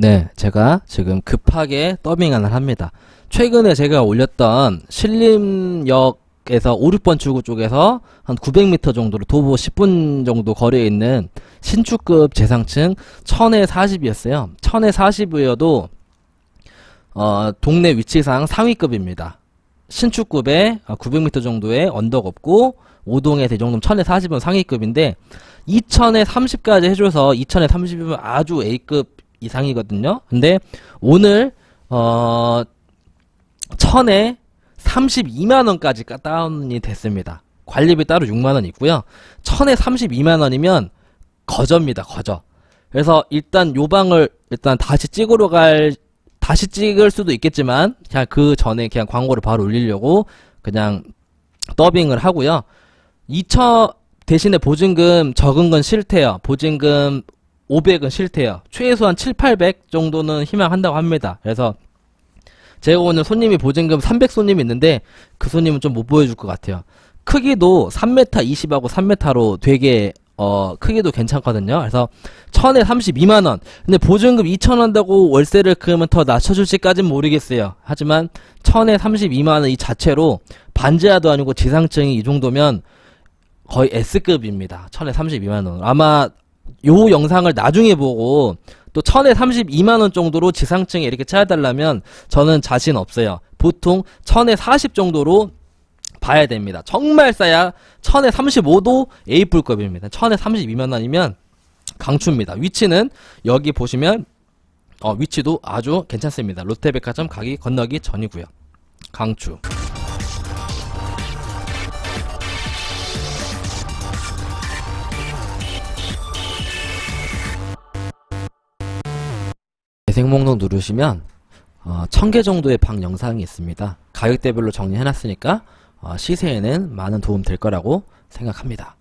네, 제가 지금 급하게 더빙을 합니다. 최근에 제가 올렸던 신림역에서 5, 6번 출구 쪽에서 한 900m 정도로 도보 10분 정도 거리에 있는 신축급 재상층 1000에 40이었어요. 1000에 40이어도 어, 동네 위치상 상위급입니다. 신축급에 900m 정도의 언덕 없고 5동에대종정 1000에 40은 상위급인데 2000에 30까지 해줘서 2000에 30이면 아주 A급 이상이거든요. 근데 오늘 어 천에 32만원까지 다운이 됐습니다. 관리비 따로 6만원 있고요. 천에 32만원이면 거저입니다. 거저. 그래서 일단 요 방을 일단 다시 찍으러 갈 다시 찍을 수도 있겠지만 그냥 그 전에 그냥 광고를 바로 올리려고 그냥 더빙을 하고요. 2차 대신에 보증금 적은 건 싫대요. 보증금 500은 싫대요. 최소한 7, 800 정도는 희망한다고 합니다. 그래서 제가 오늘 손님이 보증금 300 손님이 있는데 그 손님은 좀 못 보여줄 것 같아요. 크기도 3m 20하고 3m로 되게 어, 크기도 괜찮거든요. 그래서 천에 32만원. 근데 보증금 2천원 다고 월세를 그러면 더 낮춰줄지까진 모르겠어요. 하지만 천에 32만원 이 자체로 반지하도 아니고 지상층이 이 정도면 거의 S급입니다. 천에 32만원. 아마 요 영상을 나중에 보고 또 천에 32만원 정도로 지상층에 이렇게 찾아달라면 저는 자신 없어요. 보통 천에 40 정도로 봐야 됩니다. 정말 싸야 천에 35도 A뿔급입니다. 천에 32만원이면 강추입니다. 위치는 여기 보시면 어, 위치도 아주 괜찮습니다. 롯데백화점 가기 건너기 전이고요. 강추. 재생 목록 누르시면 어, 1000개 정도의 방 영상이 있습니다. 가격대별로 정리해놨으니까 어, 시세에는 많은 도움 될 거라고 생각합니다.